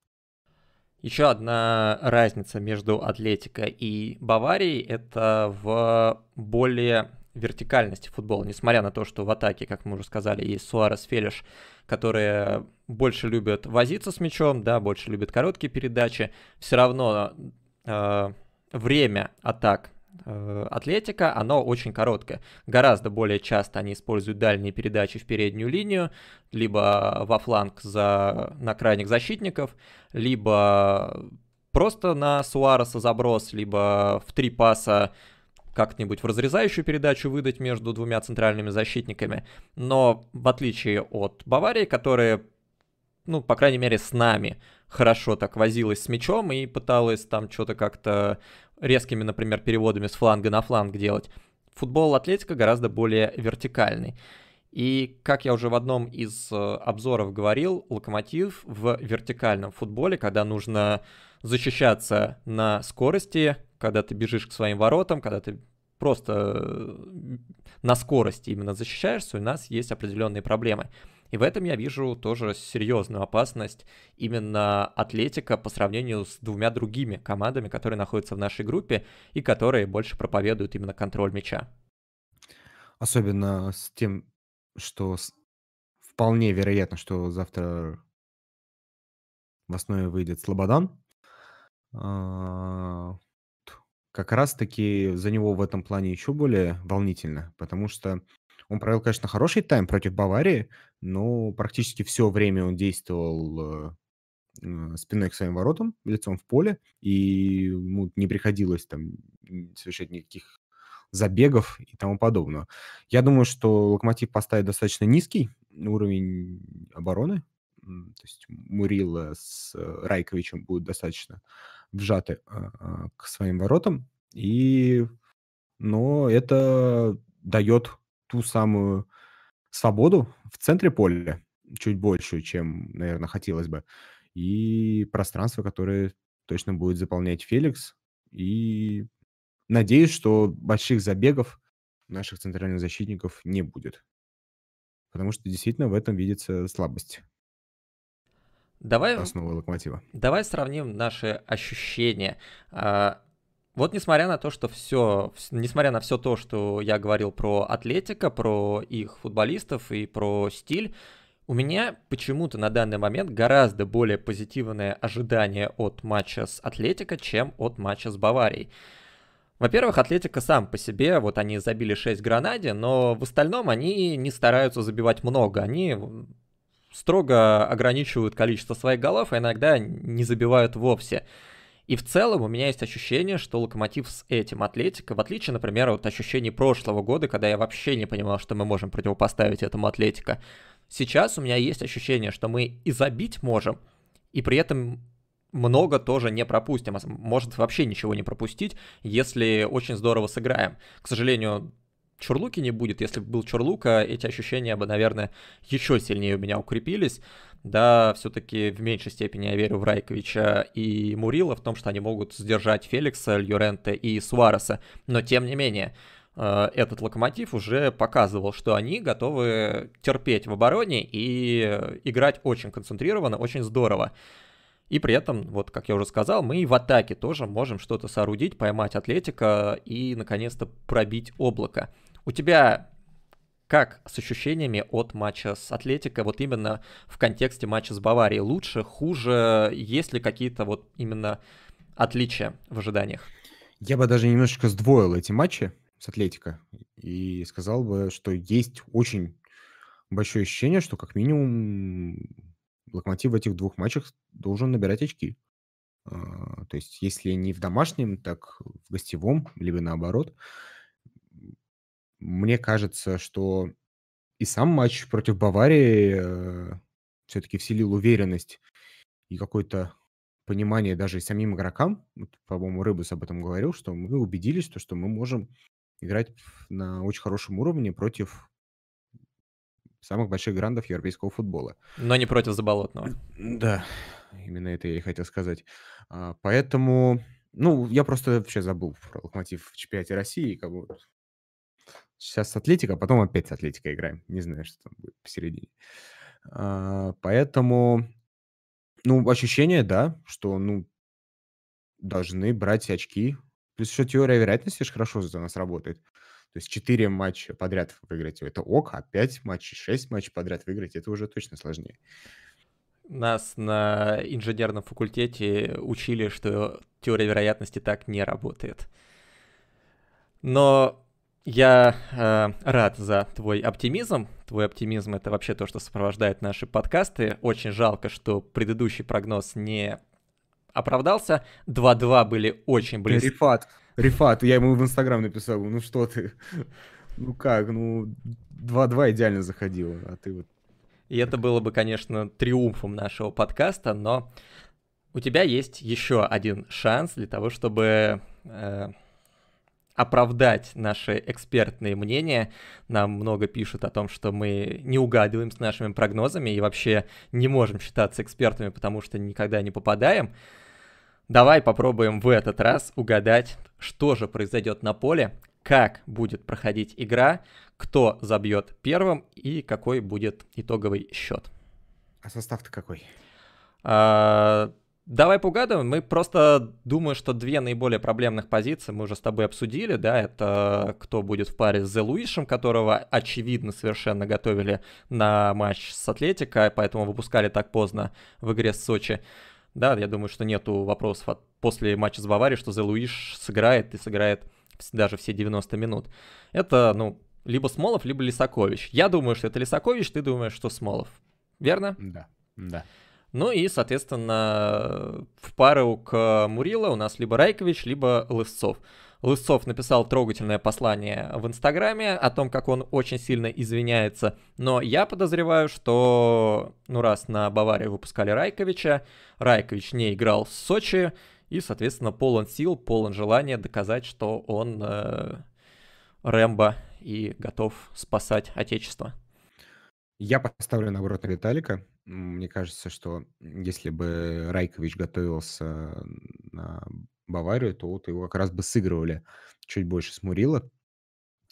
Еще одна разница между Атлетико и Баварией – это в более вертикальности футбола, несмотря на то, что в атаке, как мы уже сказали, есть Суарес, Фелиш, которые больше любят возиться с мячом, да, больше любят короткие передачи, все равно э, время атак Э, атлетика, оно очень короткое. Гораздо более часто они используют дальние передачи в переднюю линию, либо во фланг за, на крайних защитников, либо просто на Суареса заброс, либо в три паса как-нибудь в разрезающую передачу выдать между двумя центральными защитниками. Но в отличие от Баварии, которые, ну, по крайней мере, с нами хорошо так возилась с мячом и пыталась там что-то как-то резкими, например, переводами с фланга на фланг делать. Футбол Атлетика гораздо более вертикальный. И, как я уже в одном из э, обзоров говорил, Локомотив в вертикальном футболе, когда нужно защищаться на скорости, когда ты бежишь к своим воротам, когда ты просто э, на скорости именно защищаешься, у нас есть определенные проблемы. И в этом я вижу тоже серьезную опасность именно Атлетика по сравнению с двумя другими командами, которые находятся в нашей группе и которые больше проповедуют именно контроль мяча. Особенно с тем, что вполне вероятно, что завтра в основе выйдет Слободан. А, как раз-таки за него в этом плане еще более волнительно, потому что он провел, конечно, хороший тайм против Баварии, но практически все время он действовал э, спиной к своим воротам, лицом в поле, и ему не приходилось там совершать никаких забегов и тому подобного. Я думаю, что Локомотив поставит достаточно низкий уровень обороны, то есть Мурила с э, Райковичем будут достаточно вжаты а, а, к своим воротам, и... но это дает ту самую свободу в центре поля, чуть большую, чем, наверное, хотелось бы, и пространство, которое точно будет заполнять Феликс. И надеюсь, что больших забегов наших центральных защитников не будет. Потому что действительно в этом видится слабость. Давай, основы локомотива. Давай сравним наши ощущения. А, вот несмотря на то, что все, несмотря на все то, что я говорил про Атлетика, про их футболистов и про стиль, у меня почему-то на данный момент гораздо более позитивное ожидание от матча с Атлетика, чем от матча с Баварией. Во-первых, Атлетика сам по себе, вот они забили 6 Гранаде, но в остальном они не стараются забивать много, они строго ограничивают количество своих голов, а иногда не забивают вовсе. И в целом у меня есть ощущение, что Локомотив с этим Атлетико, в отличие, например, от ощущений прошлого года, когда я вообще не понимал, что мы можем противопоставить этому Атлетико, сейчас у меня есть ощущение, что мы и забить можем, и при этом много тоже не пропустим, а может вообще ничего не пропустить, если очень здорово сыграем. К сожалению, Чурлуки не будет. Если бы был Чурлука, эти ощущения бы, наверное, еще сильнее у меня укрепились. Да, все-таки в меньшей степени я верю в Райковича и Мурила в том, что они могут сдержать Феликса, Льорента и Суареса. Но тем не менее, э, этот локомотив уже показывал, что они готовы терпеть в обороне и э, играть очень концентрированно, очень здорово. И при этом, вот как я уже сказал, мы и в атаке тоже можем что-то соорудить, поймать Атлетика и наконец-то пробить облако. У тебя как с ощущениями от матча с Атлетико, вот именно в контексте матча с Баварией? Лучше, хуже? Есть ли какие-то вот именно отличия в ожиданиях? Я бы даже немножечко сдвоил эти матчи с Атлетико и сказал бы, что есть очень большое ощущение, что как минимум Локомотив в этих двух матчах должен набирать очки. А, то есть если не в домашнем, так в гостевом, либо наоборот мне кажется, что и сам матч против Баварии э, все-таки вселил уверенность и какое-то понимание даже и самим игрокам. Вот, по-моему, Рыбус об этом говорил, что мы убедились, то, что мы можем играть на очень хорошем уровне против самых больших грандов европейского футбола. Но не против Заболотного. Да, именно это я и хотел сказать. А, поэтому, ну, я просто вообще забыл про Локомотив в чемпионате России, как бы Сейчас Атлетика, потом опять Атлетика играем. Не знаю, что там будет посередине. А, поэтому, ну, ощущение, да, что, ну, должны брать очки. Плюс еще теория вероятности же хорошо за нас работает. То есть 4 матча подряд выиграть это ок, а 5 матчей, 6 матчей подряд выиграть это уже точно сложнее. Нас на инженерном факультете учили, что теория вероятности так не работает. Но я э, рад за твой оптимизм. Твой оптимизм это вообще то, что сопровождает наши подкасты. Очень жалко, что предыдущий прогноз не оправдался. 2-2 были очень близки. Рифат, Рифат, я ему в Инстаграм написал, ну что ты, ну как, ну 2-2 идеально заходило, а ты вот... И это было бы, конечно, триумфом нашего подкаста, но у тебя есть еще один шанс для того, чтобы... Э, оправдать наши экспертные мнения. Нам много пишут о том, что мы не угадываем с нашими прогнозами и вообще не можем считаться экспертами, потому что никогда не попадаем. Давай попробуем в этот раз угадать, что же произойдет на поле, как будет проходить игра, кто забьет первым и какой будет итоговый счет. А состав-то какой? А, Давай поугадываем. Мы просто, думаем, что две наиболее проблемных позиции мы уже с тобой обсудили, да, это кто будет в паре с Зе Луишем, которого, очевидно, совершенно готовили на матч с Атлетико, поэтому выпускали так поздно в игре с Сочи. Да, я думаю, что нету вопросов от, после матча с Баварией, что Зе Луиш сыграет и сыграет даже все 90 минут. Это, ну, либо Смолов, либо Лисакович. Я думаю, что это Лисакович, ты думаешь, что Смолов. Верно? Да, да. Ну и, соответственно, в пару к Мурила у нас либо Райкович, либо Лысцов. Лысцов написал трогательное послание в Инстаграме о том, как он очень сильно извиняется. Но я подозреваю, что, ну раз на Баварии выпускали Райковича, Райкович не играл в Сочи, и, соответственно, полон сил, полон желания доказать, что он э, Рэмбо и готов спасать Отечество. Я поставлю на Виталика. Мне кажется, что если бы Райкович готовился на Баварию, то вот его как раз бы сыгрывали чуть больше с Мурила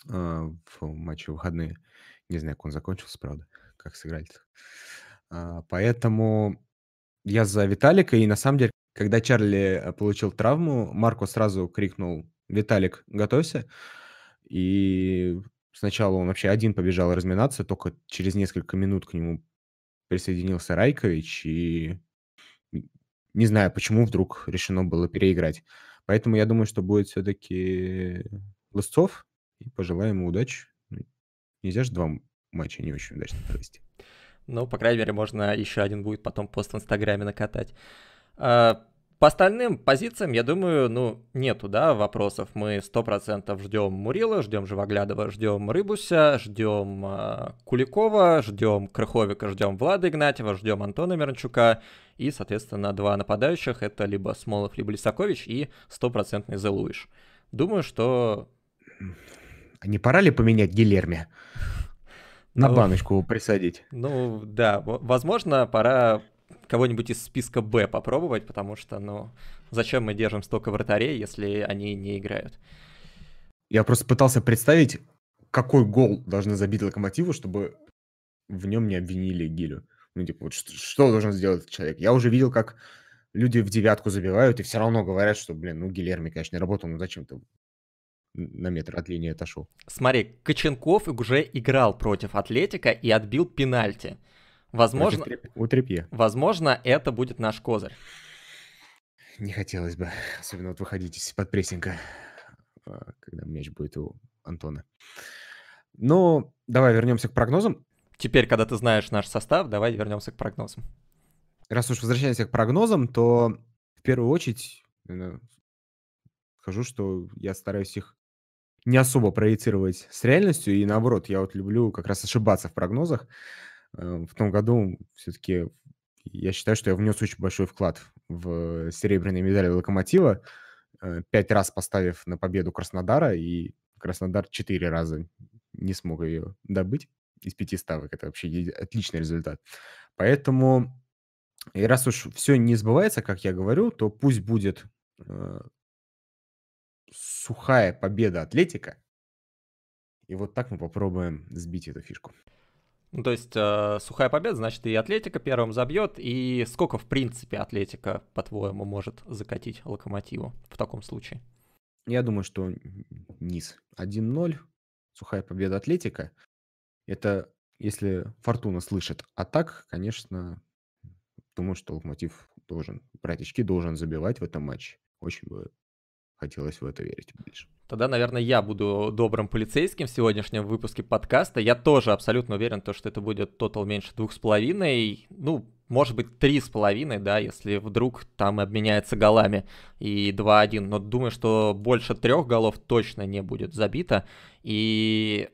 в матче выходные. Не знаю, как он закончился, правда, как сыграли. А, поэтому я за Виталика. И на самом деле, когда Чарли э, получил травму, Марко сразу крикнул «Виталик, готовься!» И Сначала он вообще один побежал разминаться, только через несколько минут к нему присоединился Райкович, и не знаю, почему вдруг решено было переиграть. Поэтому я думаю, что будет все-таки Лысцов, и пожелаем ему удачи. Ну, нельзя же два матча не очень удачно провести. Ну, по крайней мере, можно еще один будет потом пост в Инстаграме накатать. А, по остальным позициям, я думаю, ну, нету, да, вопросов. Мы 100% ждем Мурила, ждем Живоглядова, ждем Рыбуся, ждем э, Куликова, ждем Крыховика, ждем Влада Игнатьева, ждем Антона Мирончука И, соответственно, два нападающих — это либо Смолов, либо Лисакович и стопроцентный Зелуиш. Думаю, что... Не пора ли поменять Гилерме? На ну, баночку присадить. Ну да, возможно, пора кого-нибудь из списка Б попробовать, потому что, ну, зачем мы держим столько вратарей, если они не играют? Я просто пытался представить, какой гол должны забить локомотиву, чтобы в нем не обвинили Гилю. Ну, типа, вот что, что должен сделать человек? Я уже видел, как люди в девятку забивают, и все равно говорят, что, блин, ну, Гилерми, конечно, не работал, но зачем ты на метр от линии отошел? Смотри, Коченков уже играл против Атлетика и отбил пенальти. Возможно, у Трипье. возможно, это будет наш козырь. Не хотелось бы, особенно вот выходить из-под прессинга, а, когда мяч будет у Антона. Ну, давай вернемся к прогнозам. Теперь, когда ты знаешь наш состав, давай вернемся к прогнозам. Раз уж возвращаемся к прогнозам, то в первую очередь скажу, что я стараюсь их не особо проецировать с реальностью, и наоборот, я вот люблю как раз ошибаться в прогнозах. Э, в том году все-таки я считаю, что я внес очень большой вклад в э, серебряные медали «Локомотива», э, пять раз поставив на победу Краснодара, и Краснодар четыре раза не смог ее добыть из пяти ставок. Это вообще отличный результат. Поэтому, и раз уж все не сбывается, как я говорю, то пусть будет э, сухая победа Атлетика. И вот так мы попробуем сбить эту фишку. Ну, то есть э, сухая победа, значит, и Атлетика первым забьет. И сколько, в принципе, Атлетика, по-твоему, может закатить Локомотиву в таком случае? Я думаю, что низ 1-0, сухая победа Атлетика. Это если Фортуна слышит. А так, конечно, думаю, что Локомотив должен брать должен забивать в этом матче. Очень бы хотелось в это верить больше. Тогда, наверное, я буду добрым полицейским в сегодняшнем выпуске подкаста. Я тоже абсолютно уверен, то, что это будет тотал меньше двух с половиной. Ну, может быть, три с половиной, да, если вдруг там обменяется голами и 2-1. Но думаю, что больше трех голов точно не будет забито. И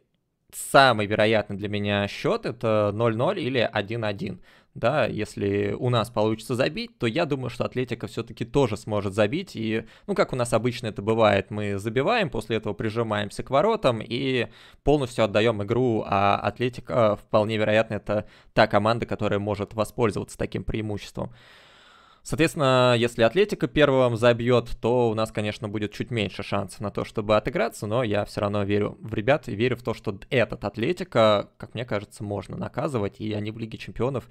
самый вероятный для меня счет это 0-0 или 1-1 да, если у нас получится забить, то я думаю, что Атлетика все-таки тоже сможет забить, и, ну, как у нас обычно это бывает, мы забиваем, после этого прижимаемся к воротам и полностью отдаем игру, а Атлетика, э, вполне вероятно, это та команда, которая может воспользоваться таким преимуществом. Соответственно, если Атлетика первым забьет, то у нас, конечно, будет чуть меньше шансов на то, чтобы отыграться, но я все равно верю в ребят и верю в то, что этот Атлетика, как мне кажется, можно наказывать, и они в Лиге Чемпионов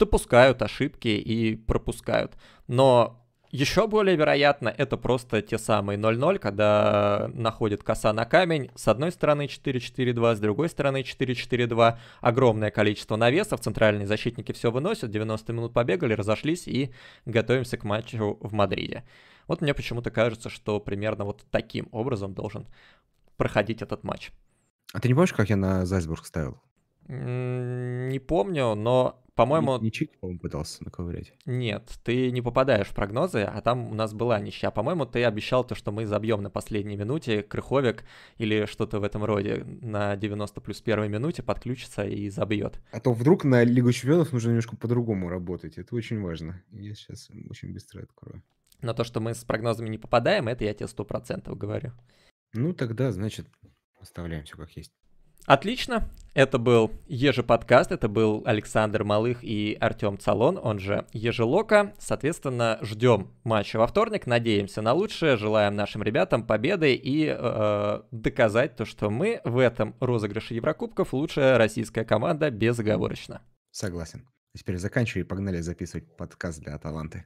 допускают ошибки и пропускают. Но еще более вероятно, это просто те самые 0-0, когда находит коса на камень. С одной стороны 4-4-2, с другой стороны 4-4-2. Огромное количество навесов, центральные защитники все выносят, 90 минут побегали, разошлись и готовимся к матчу в Мадриде. Вот мне почему-то кажется, что примерно вот таким образом должен проходить этот матч. А ты не помнишь, как я на Зальцбург ставил? Не помню, но по-моему... Ничик, по-моему, пытался наковырять. Нет, ты не попадаешь в прогнозы, а там у нас была ничья. По-моему, ты обещал то, что мы забьем на последней минуте крыховик или что-то в этом роде на 90 плюс первой минуте подключится и забьет. А то вдруг на Лигу чемпионов нужно немножко по-другому работать. Это очень важно. Я сейчас очень быстро открою. Но то, что мы с прогнозами не попадаем, это я тебе сто процентов говорю. Ну тогда, значит, оставляем все как есть. Отлично. Это был Ежи-подкаст, это был Александр Малых и Артем Цалон, он же Ежелока. Соответственно, ждем матча во вторник, надеемся на лучшее, желаем нашим ребятам победы и э, доказать то, что мы в этом розыгрыше Еврокубков лучшая российская команда безоговорочно. Согласен. Теперь заканчиваю и погнали записывать подкаст для Аталанты.